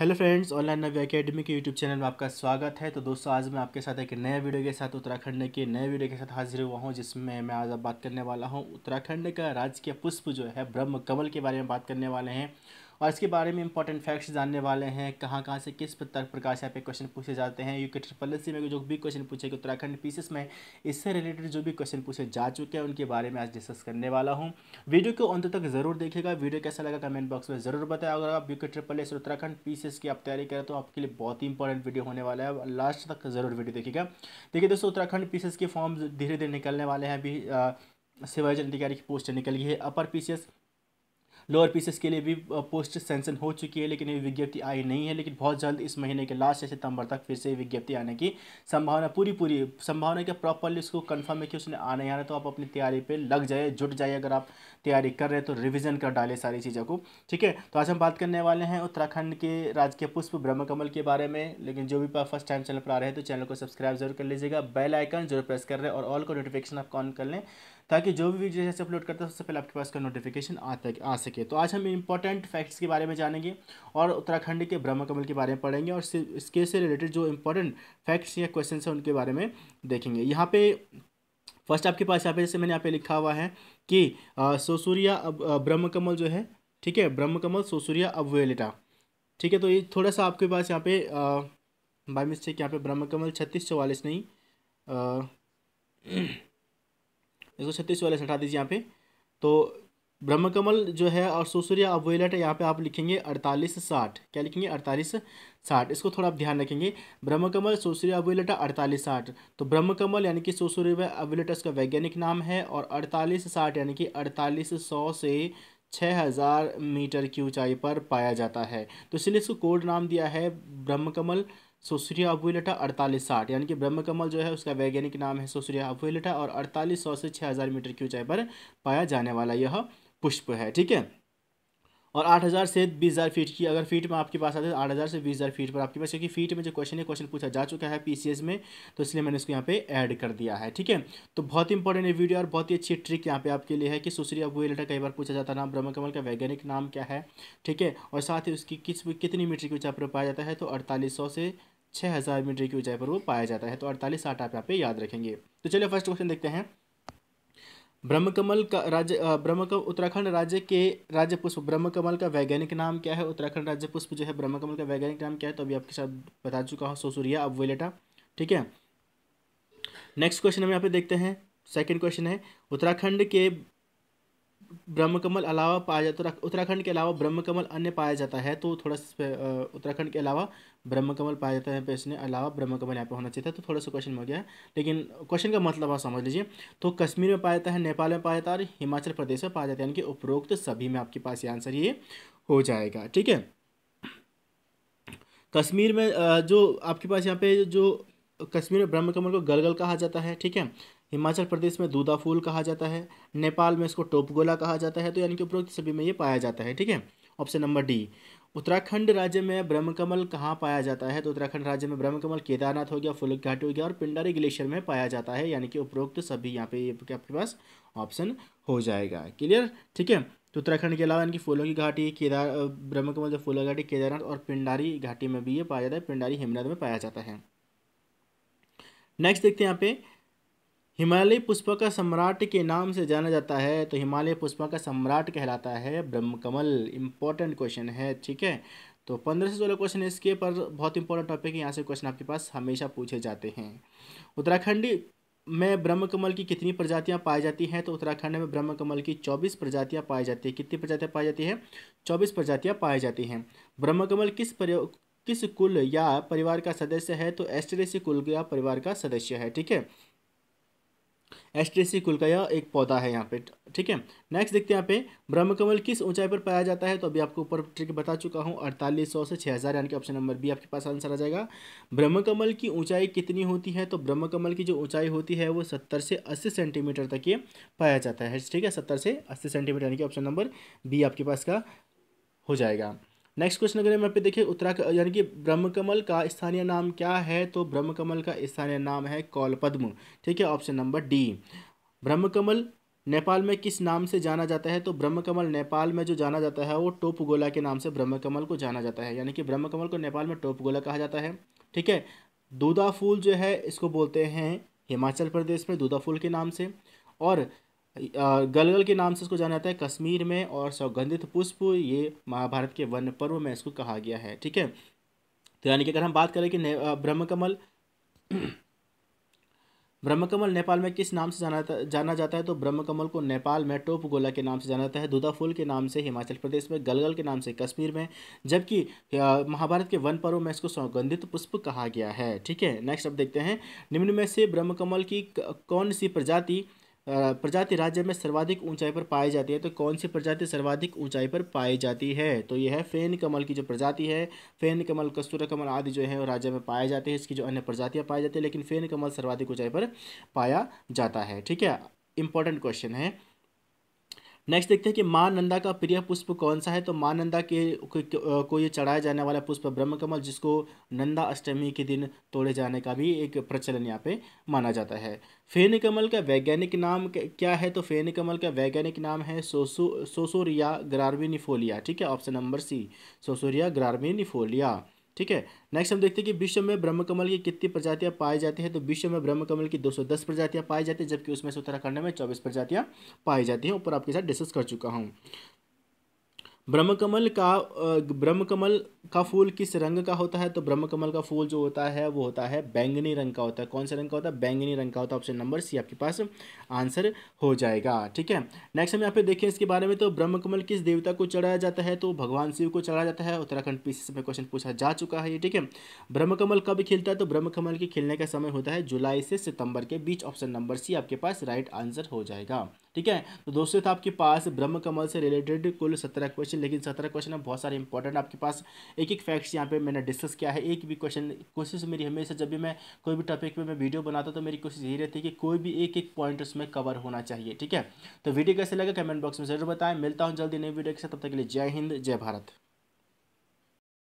hello friends online Navya academy के YouTube channel में आपका स्वागत है तो दोस्तों आज मैं आपके साथ एक नए वीडियो के साथ उत्तराखंड के नए वीडियो के साथ हाजिर हुआ हूँ जिसमें मैं आज आप बात करने वाला हूँ उत्तराखंड का राजकीय पुष्प जो है ब्रह्म कमल के बारे में बात करने वाले हैं और इसके बारे में इंपॉर्टेंट फैक्ट्स जानने वाले हैं कहाँ कहाँ से किस तक प्रकार से यहाँ पे क्वेश्चन पूछे जाते हैं यूके ट्रिपल सी में जो भी क्वेश्चन पूछे गए उत्तराखंड पीसेस में इससे रिलेटेड जो भी क्वेश्चन पूछे जा चुके हैं उनके बारे में आज डिस्कस करने वाला हूँ वीडियो को अंत तक जरूर देखेगा वीडियो कैसा लगा कमेंट बॉक्स में ज़रूर बताया अगर आप के ट्रिपल एस उत्तराखंड पीसेस की आप तैयारी करें तो आपके लिए बहुत ही इंपॉर्टेंट वीडियो होने वाला है लास्ट तक ज़रूर वीडियो देखेगा देखिए दोस्तों उत्तराखंड पीसीस के फॉर्म धीरे धीरे निकलने वाले हैं अभी सेवाजन अधिकारी की पोस्ट निकल गई है अपर पीसीएस लोअर पीसेस के लिए भी पोस्ट सेंसन हो चुकी है लेकिन ये विज्ञप्ति आई नहीं है लेकिन बहुत जल्द इस महीने के लास्ट या सितंबर तक फिर से विज्ञप्ति आने की संभावना पूरी पूरी संभावना क्या प्रॉपरली उसको कन्फर्म है कि उसने आना ही आना तो आप अपनी तैयारी पर लग जाए जुट जाए अगर आप तैयारी कर रहे हैं तो रिविज़न कर डाले सारी चीज़ों को ठीक है तो आज हम बात करने वाले हैं उत्तराखंड के राजकीय पुष्प ब्रह्मकमल के बारे में लेकिन जो भी फर्स्ट टाइम चैनल पर आ रहे हैं तो चैनल को सब्सक्राइब जरूर कर लीजिएगा बेल आइकन जरूर प्रेस कर रहे हैं और ऑल को नोटिफिकेशन आप ऑन कर लें ताकि जो भी वीडियो जैसे अपलोड करता है सबसे पहले आपके पास का नोटिफिकेशन आता आ सके तो आज हम इंपॉर्टेंट फैक्ट्स के बारे में जानेंगे और उत्तराखंड के ब्रह्म कमल के बारे में पढ़ेंगे और इसके से रिलेटेड जो इंपॉर्टेंट फैक्ट्स या क्वेश्चन हैं उनके बारे में देखेंगे यहाँ पे फर्स्ट आपके पास यहाँ पे जैसे मैंने यहाँ पे लिखा हुआ है कि सोसूरिया ब्रह्म कमल जो है ठीक है ब्रह्म कमल सोसूरिया अवेलेटा ठीक है तो ये थोड़ा सा आपके पास यहाँ पे बाई मिस्टेक यहाँ पे ब्रह्म कमल छत्तीस चौवालीस नहीं आ, एक सौ छत्तीस वाले से हटा दीजिए यहाँ पे तो ब्रह्मकमल जो है और सुसूर्य अवेलट यहाँ पे आप लिखेंगे अड़तालीस साठ क्या लिखेंगे अड़तालीस साठ इसको थोड़ा आप ध्यान रखेंगे ब्रह्मकमल सुसूर्य अवेलट अड़तालीस साठ तो ब्रह्मकमल यानी कि सुसूर्य अवेलट इसका वैज्ञानिक नाम है और अड़तालीस साठ यानी कि अड़तालीस सौ से 6000 मीटर की ऊंचाई पर पाया जाता है तो इसलिए इसको कोड नाम दिया है ब्रह्मकमल सोसरिया अबुलेटा अड़तालीस साठ यानी कि ब्रह्म कमल जो है उसका वैज्ञानिक नाम है सोसरिया अबुलेटा और अड़तालीस सौ से छः हज़ार मीटर की ऊंचाई पर पाया जाने वाला यह पुष्प है ठीक है और आठ हज़ार से बीस हज़ार फीट की अगर फीट में आपके पास आते हैं आठ हज़ार से बीस हज़ार फीट पर आपके पास क्योंकि फीट में जो क्वेश्चन है क्वेश्चन पूछा जा चुका है पीसीएस में तो इसलिए मैंने इसको यहाँ पे ऐड कर दिया है ठीक है तो बहुत इंपॉर्टेंट वीडियो और बहुत ही अच्छी ट्रिक यहाँ पे आपके लिए है कि अबू भूएलेटा कई बार पूछा जाता है नाम ब्रह्म कमल का वैज्ञानिक नाम क्या है ठीक है और साथ ही उसकी किस कितनी मीटर की ऊंचाई पर पाया जाता है तो अड़तालीस से छः हज़ार मीटर की ऊंचाई पर वो पाया जाता है तो अड़तालीस साठ आप यहाँ पे याद रखेंगे तो चलिए फर्स्ट क्वेश्चन देखते हैं ब्रह्मकमल का राज्य ब्रह्मकम उत्तराखंड राज्य के राज्य पुष्प ब्रह्मकमल का वैज्ञानिक नाम क्या है उत्तराखंड राज्य पुष्प जो है ब्रह्मकमल का वैज्ञानिक नाम क्या है तो अभी आपके साथ बता चुका हूँ सोसुरिया अबवेलेटा ठीक है नेक्स्ट क्वेश्चन हम यहाँ पे देखते हैं सेकंड क्वेश्चन है उत्तराखंड के ब्रह्मकमल अलावा पाया जाता है उत्तराखंड के अलावा ब्रह्मकमल अन्य पाया जाता है तो थोड़ा सा उत्तराखंड के अलावा ब्रह्मकमल पाया जाता है यहाँ इसने अलावा ब्रह्मकमल यहाँ पे होना चाहिए था तो थोड़ा सा क्वेश्चन हो गया लेकिन क्वेश्चन का मतलब आप समझ लीजिए तो कश्मीर में पाया जाता है नेपाल में पाया जाता है और हिमाचल प्रदेश में पाया जाता है यानी कि उपरोक्त सभी में आपके पास ये आंसर ये हो जाएगा ठीक है कश्मीर में जो आपके पास यहाँ पे जो कश्मीर में ब्रह्मकमल को गलगल कहा जाता है ठीक है हिमाचल प्रदेश में दूधा फूल कहा जाता है नेपाल में इसको टोपगोला कहा जाता है तो यानी कि उपरोक्त सभी में ये पाया जाता है ठीक है ऑप्शन नंबर डी उत्तराखंड राज्य में ब्रह्मकमल कहाँ पाया जाता है तो उत्तराखंड राज्य में ब्रह्मकमल केदारनाथ हो गया फुलक घाटी हो गया और पिंडारी ग्लेशियर में पाया जाता है यानी कि उपरोक्त सभी यहाँ पे आपके पास ऑप्शन हो जाएगा क्लियर ठीक है तो उत्तराखंड के अलावा इनकी फूलों की घाटी केदार ब्रह्मकमल जो फूलों घाटी केदारनाथ और पिंडारी घाटी में भी ये पाया जाता है पिंडारी हिमनाथ में पाया जाता है नेक्स्ट देखते हैं यहाँ पे हिमालय का सम्राट के नाम से जाना जाता है तो हिमालय का सम्राट कहलाता है ब्रह्मकमल इम्पोर्टेंट क्वेश्चन है ठीक है तो पंद्रह से सोलह क्वेश्चन इसके पर बहुत इंपॉर्टेंट टॉपिक है यहाँ से क्वेश्चन आपके पास हमेशा पूछे जाते हैं उत्तराखंडी में ब्रह्मकमल की कितनी प्रजातियाँ पाई जाती हैं तो उत्तराखंड में ब्रह्मकमल की चौबीस प्रजातियाँ पाई जाती है कितनी प्रजातियाँ पाई जाती हैं चौबीस प्रजातियाँ पाई जाती हैं ब्रह्मकमल किस प्रयोग किस कुल या परिवार का सदस्य है तो एस्टेरेसी कुल या परिवार का सदस्य है ठीक है एस्ट्रेसी कुल का यह एक पौधा है यहाँ पे ठीक है नेक्स्ट देखते हैं यहाँ पे ब्रह्मकमल किस ऊंचाई पर पाया जाता है तो अभी आपको ऊपर ट्रिक बता चुका हूँ अड़तालीस सौ से छः हज़ार यानी कि ऑप्शन नंबर बी आपके पास आंसर आ जाएगा ब्रह्मकमल की ऊंचाई कितनी होती है तो ब्रह्मकमल की जो ऊंचाई होती है वो सत्तर से अस्सी सेंटीमीटर तक ये पाया जाता है ठीक है सत्तर से अस्सी सेंटीमीटर यानी कि ऑप्शन नंबर बी आपके पास का हो जाएगा नेक्स्ट क्वेश्चन अगर हम यहाँ पे देखिए उत्तराखंड यानी कि ब्रह्मकमल का स्थानीय नाम क्या है तो ब्रह्मकमल का स्थानीय नाम है कौलपद्म ठीक है ऑप्शन नंबर डी ब्रह्मकमल नेपाल में किस नाम से जाना जाता है तो ब्रह्मकमल नेपाल में जो जाना जाता है वो टोपगोला के नाम से ब्रह्मकमल को जाना जाता है यानी कि ब्रह्मकमल को नेपाल में टोपगोला कहा जाता है ठीक है दूधा फूल जो है इसको बोलते हैं हिमाचल प्रदेश में दूधा फूल के नाम से और गलगल के नाम से इसको जाना जाता है कश्मीर में और सौगंधित पुष्प ये महाभारत के वन पर्व में इसको कहा गया है ठीक है तो यानी कि अगर हम बात करें कि ब्रह्मकमल ब्रह्मकमल नेपाल में किस नाम से जाना जाना जाता है तो ब्रह्मकमल को नेपाल में टोप गोला के नाम से जाना जाता है दुदा फूल के नाम से हिमाचल प्रदेश में गलगल के नाम से कश्मीर में जबकि महाभारत के वन पर्व में इसको सौगंधित पुष्प कहा गया है ठीक है नेक्स्ट अब देखते हैं निम्न में से ब्रह्मकमल की कौन सी प्रजाति प्रजाति राज्य में सर्वाधिक ऊंचाई पर पाई जाती है तो कौन सी प्रजाति सर्वाधिक ऊंचाई पर पाई जाती है तो यह है फेन कमल की जो प्रजाति है फेन कमल कस्तूर कमल आदि जो है राज्य में पाए जाते हैं इसकी जो अन्य प्रजातियाँ पाई जाती है लेकिन फेन कमल सर्वाधिक ऊंचाई पर पाया जाता है ठीक है इंपॉर्टेंट क्वेश्चन है नेक्स्ट देखते हैं कि माँ नंदा का प्रिय पुष्प कौन सा है तो माँ नंदा के को ये चढ़ाया जाने वाला पुष्प ब्रह्मकमल जिसको नंदा अष्टमी के दिन तोड़े जाने का भी एक प्रचलन यहाँ पे माना जाता है फेन कमल का वैज्ञानिक नाम क्या है तो फेन कमल का वैज्ञानिक नाम है सोसो सोसोरिया ग्रार्विनिफोलिया ठीक है ऑप्शन नंबर सी सोसोरिया ग्रार्विनिफोलिया ठीक है नेक्स्ट हम देखते हैं कि विश्व में ब्रह्मकमल की कितनी प्रजातियां पाई जाती है तो विश्व में ब्रह्मकमल की 210 प्रजातियां पाई जाती है जबकि उसमें से उत्तराखंड में 24 प्रजातियां पाई जाती हैं ऊपर आपके साथ डिस्कस कर चुका हूं ब्रह्मकमल का ब्रह्मकमल का फूल किस रंग का होता है तो ब्रह्मकमल का फूल जो होता है वो होता है बैंगनी रंग का होता है कौन सा रंग का होता है बैंगनी रंग का होता है ऑप्शन नंबर सी आपके पास आंसर हो जाएगा ठीक है नेक्स्ट हम यहाँ पे देखें इसके बारे में तो ब्रह्मकमल किस देवता को चढ़ाया जाता है तो भगवान शिव को चढ़ाया जाता है उत्तराखंड सी में क्वेश्चन पूछा जा चुका है ये ठीक है ब्रह्मकमल कब खिलता है तो ब्रह्मकमल के खिलने का समय होता है जुलाई से सितंबर के बीच ऑप्शन नंबर सी आपके पास राइट आंसर हो जाएगा ठीक है तो दोस्तों तो आपके पास ब्रह्म कमल से रिलेटेड कुल सत्रह क्वेश्चन लेकिन सत्रह क्वेश्चन बहुत सारे इंपॉर्टेंट आपके पास एक एक फैक्ट्स यहाँ पे मैंने डिस्कस किया है एक भी क्वेश्चन कोशिश मेरी हमेशा जब भी मैं कोई भी टॉपिक में मैं वीडियो बनाता तो मेरी कोशिश यही रहती है कि कोई भी एक एक पॉइंट उसमें कवर होना चाहिए ठीक है तो वीडियो कैसे लगे कमेंट बॉक्स में जरूर बताएं मिलता हूँ जल्दी नई वीडियो के साथ तब तक के लिए जय हिंद जय भारत